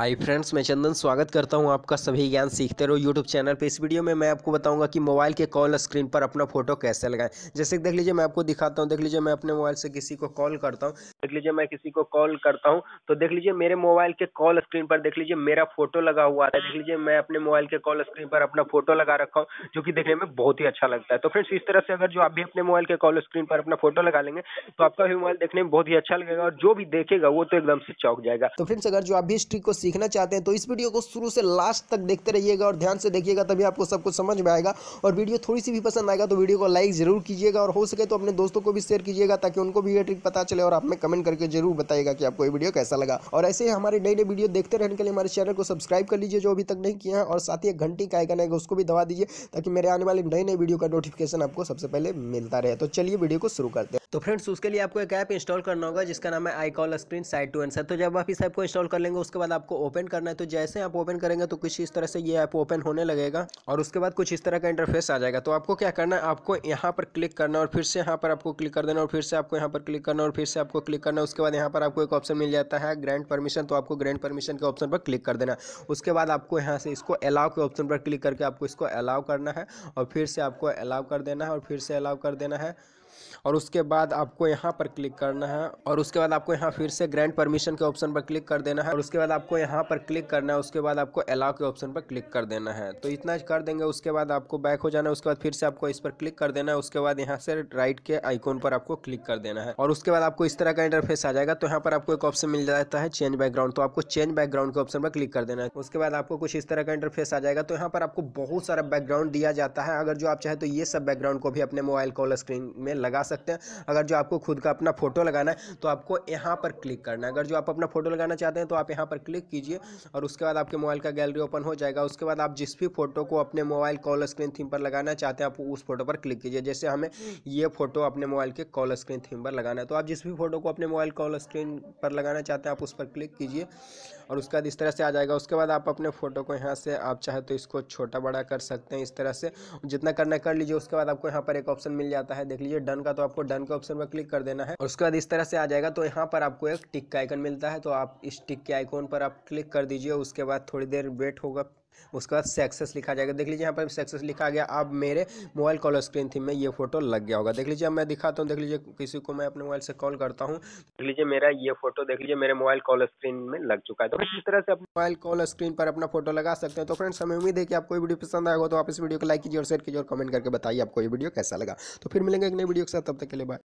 hi friends मैं चंदन स्वागत करता हूं आपका सभी ज्ञान सीखते रहो यूट्यूब चैनल पे इस वीडियो में मैं आपको बताऊंगा कि मोबाइल के कॉल स्क्रीन पर अपना फोटो कैसे लगाएं जैसे देख लीजिए मैं आपको दिखाता हूं देख लीजिए मैं अपने मोबाइल से किसी को कॉल करता हूं देख लीजिए मैं किसी को कॉल करता हूँ तो देख लीजिए मेरे मोबाइल के कॉल स्क्रीन पर देख लीजिए मेरा फोटो लगा हुआ है देख लीजिए मैं अपने मोबाइल के कॉल स्क्रीन पर अपना फोटो लगा रखा हूँ जो कि देखने में बहुत ही अच्छा लगता है तो फ्रेंड्स इस तरह से अगर जो आप भी अपने मोबाइल के कॉल स्क्रीन पर अपना फोटो लगा लेंगे तो आपका भी मोबाइल देखने में बहुत ही अच्छा लगेगा और जो भी देखेगा वो तो एकदम से चौक जाएगा तो फ्रेंड्स अगर जो आप भी स्ट्रिक को सीखना चाहते हैं तो इस वीडियो को शुरू से लास्ट तक देखते रहिएगा और ध्यान से देखिएगा तभी आपको सब कुछ समझ में आएगा और वीडियो थोड़ी सी भी पसंद आएगा तो वीडियो को लाइक ज़रूर कीजिएगा और हो सके तो अपने दोस्तों को भी शेयर कीजिएगा ताकि उनको भी ये ट्रिक पता चले और आप में कमेंट करके जरूर बताएगा कि आपको ये वीडियो कैसा लगा और ऐसे ही हमारे नई नई वीडियो देखते रहने के लिए हमारे चैनल को सब्सक्राइब कर लीजिए जो अभी तक नहीं किया है और साथ ही एक घंटी का आइकन है उसको भी दबा दीजिए ताकि मेरे आने वाले नई नई वीडियो का नोटिफिकेशन आपको सबसे पहले मिलता रहे तो चलिए वीडियो को शुरू करते हैं तो फ्रेंड्स उसके लिए आपको एक ऐप इंस्टॉल करना होगा जिसका नाम है I call screen side to answer तो जब आप इस ऐप को इंस्टॉल कर लेंगे उसके बाद आपको ओपन करना है तो जैसे आप ओपन करेंगे तो कुछ इस तरह से ये ऐप ओपन होने लगेगा और उसके बाद कुछ इस तरह का इंटरफेस आ जाएगा तो आपको क्या करना है आपको यहाँ पर क्लिक करना और फिर से यहाँ पर आपको क्लिक कर देना और फिर से आपको यहाँ पर क्लिक करना और फिर से आपको क्लिक करना उसके बाद यहाँ पर आपको एक ऑप्शन मिल जाता है ग्रैंड परमिशन तो आपको ग्रैंड परमिशन के ऑप्शन पर क्लिक कर देना उसके बाद आपको यहाँ से इसको अलाउ के ऑप्शन पर क्लिक करके आपको इसको अलाउ करना है और फिर से आपको अलाउ कर देना है और फिर से अलाउ कर देना है और उसके बाद आपको यहाँ पर क्लिक करना है और उसके बाद आपको यहाँ फिर से ग्रैंड परमिशन के ऑप्शन पर क्लिक कर देना है और उसके बाद आपको यहाँ पर क्लिक करना है उसके बाद आपको अलाउ के ऑप्शन पर क्लिक कर देना है तो इतना कर देंगे उसके बाद आपको बैक हो जाना है उसके बाद फिर से आपको इस पर क्लिक कर देना है उसके बाद यहाँ से राइट के आइकोन पर आपको क्लिक कर देना है और उसके बाद आपको इस तरह का इंटरफेस आ जाएगा तो यहाँ पर आपको एक ऑप्शन मिल जाता है चेंज बैकग्राउंड तो आपको चेंज बैकग्राउंड के ऑप्शन पर क्लिक कर देना है उसके बाद आपको कुछ इस तरह का इंटरफेस आ जाएगा तो यहाँ पर आपको बहुत सारा बैकग्राउंड दिया जाता है अगर जो आप चाहे तो ये सब बैकग्राउंड को भी अपने मोबाइल कॉल स्क्रीन में लगा सकते हैं अगर जो आपको खुद का अपना फोटो लगाना है तो आपको यहाँ पर क्लिक करना है अगर जो आप अपना फोटो लगाना चाहते हैं तो आप यहाँ पर क्लिक कीजिए और उसके बाद आपके मोबाइल का गैलरी ओपन हो जाएगा उसके बाद आप जिस भी फोटो को अपने मोबाइल कॉल स्क्रीन थीम पर लगाना चाहते हैं आप उस फोटो पर क्लिक कीजिए जैसे हमें ये फोटो अपने मोबाइल के कॉल स्क्रीन थीम पर लगाना है तो आप जिस भी फोटो को अपने मोबाइल कॉल स्क्रीन पर लगाना चाहते हैं आप उस पर क्लिक कीजिए और उसके बाद इस तरह से आ जाएगा उसके बाद आप अपने फोटो को यहाँ से आप चाहे तो इसको छोटा बड़ा कर सकते हैं इस तरह से जितना करना कर लीजिए उसके बाद आपको यहाँ पर एक ऑप्शन मिल जाता है देख लीजिए डन का तो आपको डन के ऑप्शन पर क्लिक कर देना है और उसके बाद इस तरह से आ जाएगा तो यहाँ पर आपको एक टिक का आइकन मिलता है तो आप इस टिक के आइकॉन पर आप क्लिक कर दीजिए उसके बाद थोड़ी देर वेट होगा उसके बाद सक्सेस लिखा जाएगा देख लीजिए यहाँ पर सक्सेस लिखा गया अब मेरे मोबाइल कॉल स्क्रीन थी में ये फोटो लग गया होगा देख लीजिए अब मैं दिखाता हूँ देख लीजिए किसी को मैं अपने मोबाइल से कॉल करता हूँ देख लीजिए मेरा ये फोटो देख लीजिए मेरे मोबाइल कॉल स्क्रीन में लग चुका है तो इस तरह से मोबाइल कॉल स्क्रीन पर अपना फोटो लगा सकते हैं तो फ्रेंड्स हमें उम्मीद है कि आपको वीडियो पसंद आएगा तो आप इस वीडियो को लाइक कीजिए और शेयर कीजिए और कमेंट करके बताइए आपको ये वीडियो कैसा लगा तो फिर मिलेंगे एक नई वीडियो के साथ तब तक के लिए बाय